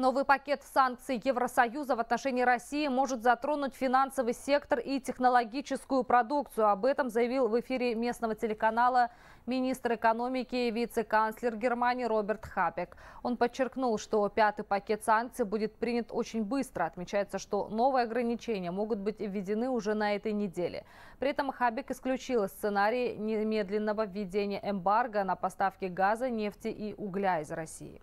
Новый пакет санкций Евросоюза в отношении России может затронуть финансовый сектор и технологическую продукцию. Об этом заявил в эфире местного телеканала министр экономики и вице-канцлер Германии Роберт Хабек. Он подчеркнул, что пятый пакет санкций будет принят очень быстро. Отмечается, что новые ограничения могут быть введены уже на этой неделе. При этом Хабек исключил сценарий немедленного введения эмбарго на поставки газа, нефти и угля из России.